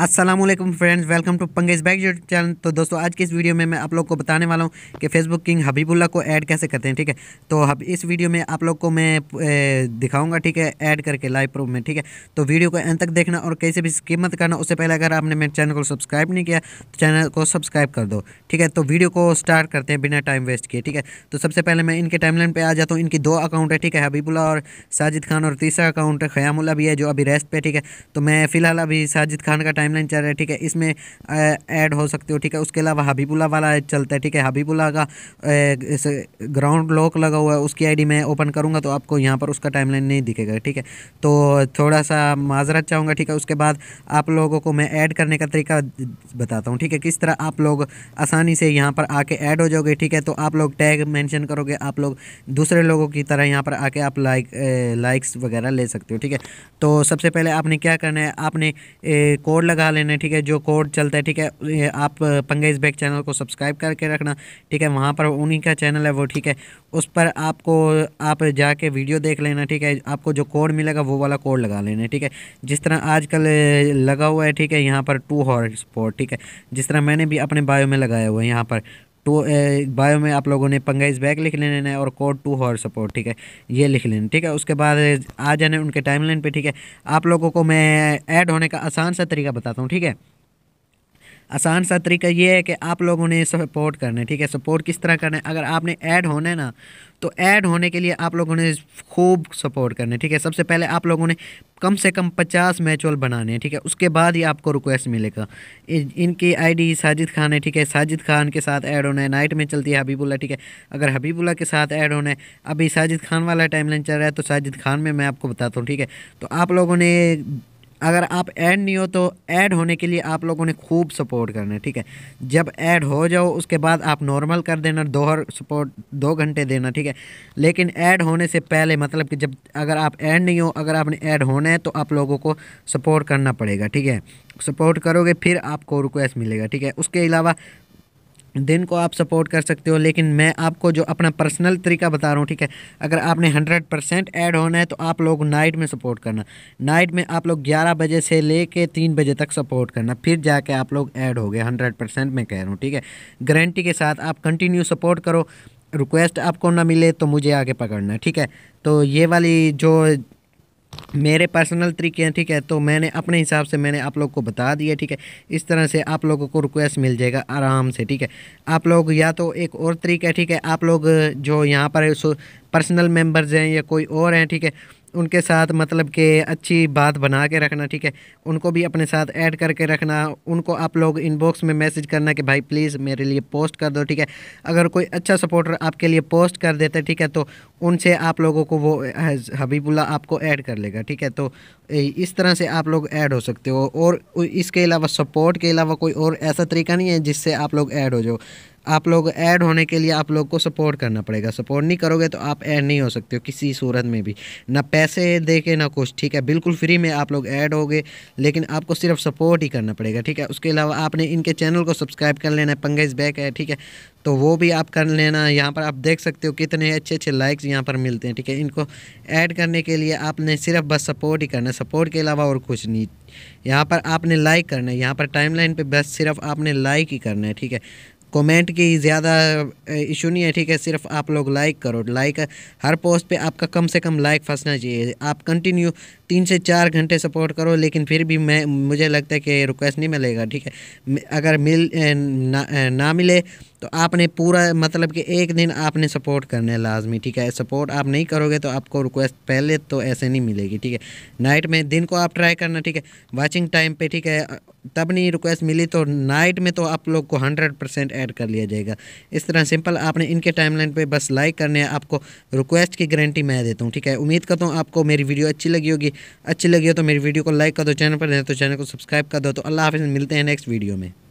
Aslam friends welcome to पंगेज बैग YouTube channel तो दोस्तों आज की इस वीडियो में मैं आप लोग को बताने वाला हूँ कि फेसबुक किंग हबीबुल्ला को ऐड कैसे करते हैं ठीक है तो अब इस वीडियो में आप लोग को मैं दिखाऊंगा ठीक है ऐड करके लाइव प्रूफ में ठीक है तो वीडियो को एंड तक देखना और कैसे भी कीमत करना उससे पहले अगर आपने मेरे चैनल को सब्सक्राइब नहीं किया तो चैनल को सब्सक्राइब कर दो ठीक है तो वीडियो को स्टार्ट करते हैं बिना टाइम वेस्ट किए ठीक है तो सबसे पहले मैं इनके टाइमलाइन पर आ जाता हूँ इनकी दो अकाउंट है ठीक है हबीबुल्ला और साजिद खान और तीसरा अकाउंट है खयामुल्ला भी है जो अभी रेस्ट पर ठीक है तो मैं फिलहाल अभी साजिद खान का टाइम टाइमलाइन चल रहा है ठीक है इसमें ऐड हो सकते हो ठीक है उसके अलावा हबीबुल्ला वाला चलता है ठीक है हबीबुल्ला का ग्राउंड लॉक लगा हुआ है उसकी आईडी मैं ओपन करूँगा तो आपको यहाँ पर उसका टाइमलाइन नहीं दिखेगा ठीक है तो थोड़ा सा माजरत चाहूँगा ठीक है उसके बाद आप लोगों को मैं ऐड करने का तरीका बताता हूँ ठीक है किस तरह आप लोग आसानी से यहाँ पर आके ऐड हो जाओगे ठीक है तो आप लोग टैग मेंशन करोगे आप लोग दूसरे लोगों की तरह यहाँ पर आके आप लाइक लाइक्स वगैरह ले सकते हो ठीक है तो सबसे पहले आपने क्या करना है आपने कोड लगा लेना ठीक है जो कोड चलता है ठीक है आप पंगेज बैग चैनल को सब्सक्राइब करके रखना ठीक है वहाँ पर उन्हीं का चैनल है वो ठीक है उस पर आपको आप जाके वीडियो देख लेना ठीक है आपको जो कोड मिलेगा वो वाला कोड लगा लेना ठीक है जिस तरह आजकल लगा हुआ है ठीक है यहाँ पर टू हॉट ठीक है जिस तरह मैंने भी अपने बायो में लगाया हुआ है यहाँ पर टू बायो में आप लोगों ने पंगाइज बैग लिख लेना है और कोड टू हॉर सपोर्ट ठीक है ये लिख लेना ठीक है उसके बाद आ जाने उनके टाइमलाइन पे ठीक है आप लोगों को मैं ऐड होने का आसान सा तरीका बताता हूँ ठीक है आसान सा तरीका ये है कि आप लोग उन्हें सपोर्ट करना है ठीक है सपोर्ट किस तरह करना है अगर आपने ऐड होना है ना तो ऐड होने के लिए आप लोगों ने खूब सपोर्ट करना है ठीक है सबसे पहले आप लोगों ने कम से कम पचास मैचअल बनाने हैं ठीक है उसके बाद ही आपको रिक्वेस्ट मिलेगा इनकी आईडी साजिद खान है ठीक है साजिद खान के साथ ऐड होना है नाइट में चलती है हबीबुल्ला ठीक है अगर हबीबुल्ला के साथ ऐड होना है अभी साजिद खान वाला टाइम चल रहा है तो साजिद खान में मैं आपको बताता हूँ ठीक है तो आप लोगों ने अगर आप ऐड नहीं हो तो ऐड होने के लिए आप लोगों ने खूब सपोर्ट करना है ठीक है जब ऐड हो जाओ उसके बाद आप नॉर्मल कर देना दोहर सपोर्ट दो घंटे देना ठीक है लेकिन ऐड होने से पहले मतलब कि जब अगर आप ऐड नहीं हो अगर आपने ऐड होना है तो आप लोगों को सपोर्ट करना पड़ेगा ठीक है सपोर्ट करोगे फिर आपको रिक्वेस्ट मिलेगा ठीक है उसके अलावा दिन को आप सपोर्ट कर सकते हो लेकिन मैं आपको जो अपना पर्सनल तरीका बता रहा हूँ ठीक है अगर आपने हंड्रेड परसेंट ऐड होना है तो आप लोग नाइट में सपोर्ट करना नाइट में आप लोग ग्यारह बजे से ले कर तीन बजे तक सपोर्ट करना फिर जाके आप लोग ऐड हो गए हंड्रेड परसेंट मैं कह रहा हूँ ठीक है गारंटी के साथ आप कंटिन्यू सपोर्ट करो रिक्वेस्ट आपको ना मिले तो मुझे आगे पकड़ना ठीक है तो ये वाली जो मेरे पर्सनल तरीके हैं ठीक है तो मैंने अपने हिसाब से मैंने आप लोग को बता दिया ठीक है इस तरह से आप लोगों को रिक्वेस्ट मिल जाएगा आराम से ठीक है आप लोग या तो एक और तरीका है ठीक है आप लोग जो यहाँ पर पर्सनल मेंबर्स हैं या कोई और हैं ठीक है उनके साथ मतलब कि अच्छी बात बना के रखना ठीक है उनको भी अपने साथ ऐड करके रखना उनको आप लोग इनबॉक्स में मैसेज करना कि भाई प्लीज़ मेरे लिए पोस्ट कर दो ठीक है अगर कोई अच्छा सपोर्टर आपके लिए पोस्ट कर देता है ठीक है तो उनसे आप लोगों को वो हबीबुल्ला आपको ऐड कर लेगा ठीक है तो इस तरह से आप लोग ऐड हो सकते हो और इसके अलावा सपोर्ट के अलावा कोई और ऐसा तरीका नहीं है जिससे आप लोग ऐड हो जाओ आप लोग ऐड होने के लिए आप लोग को सपोर्ट करना पड़ेगा सपोर्ट नहीं करोगे तो आप ऐड नहीं हो सकते हो किसी सूरत में भी ना पैसे दे के ना कुछ ठीक है बिल्कुल फ्री में आप लोग ऐड होगे लेकिन आपको सिर्फ सपोर्ट ही करना पड़ेगा ठीक है उसके अलावा आपने इनके चैनल को सब्सक्राइब कर लेना है पंगज बैक है ठीक है तो वो भी आप कर लेना यहाँ पर आप देख सकते हो कितने अच्छे अच्छे लाइक्स यहाँ पर मिलते हैं ठीक है इनको ऐड करने के लिए आपने सिर्फ बस सपोर्ट ही करना है सपोर्ट के अलावा और कुछ नहीं यहाँ पर आपने लाइक करना है यहाँ पर टाइमलाइन पे बस सिर्फ आपने लाइक ही करना है ठीक है कमेंट की ज़्यादा इशू नहीं है ठीक है सिर्फ आप लोग लाइक करो लाइक हर पोस्ट पे आपका कम से कम लाइक फंसना चाहिए आप कंटिन्यू तीन से चार घंटे सपोर्ट करो लेकिन फिर भी मैं मुझे लगता है कि रिक्वेस्ट नहीं मिलेगा ठीक है अगर मिल ना, ना मिले तो आपने पूरा मतलब कि एक दिन आपने सपोर्ट करना है लाजमी ठीक है सपोर्ट आप नहीं करोगे तो आपको रिक्वेस्ट पहले तो ऐसे नहीं मिलेगी ठीक है नाइट में दिन को आप ट्राई करना ठीक है वॉचिंग टाइम पे ठीक है तब नहीं रिक्वेस्ट मिली तो नाइट में तो आप लोग को हंड्रेड परसेंट ऐड कर लिया जाएगा इस तरह सिंपल आपने इनके टाइमलाइन पे बस लाइक करने है आपको रिक्वेस्ट की गारंटी मैं देता हूँ ठीक है उम्मीद करता हूँ आपको मेरी वीडियो अच्छी लगी होगी अच्छी लगी हो तो मेरी वीडियो को लाइक कर दो चैनल पर दे तो चैनल को सब्सक्राइब कर दो तो अल्लाह हाफिज़ मिलते हैं नेक्स्ट वीडियो में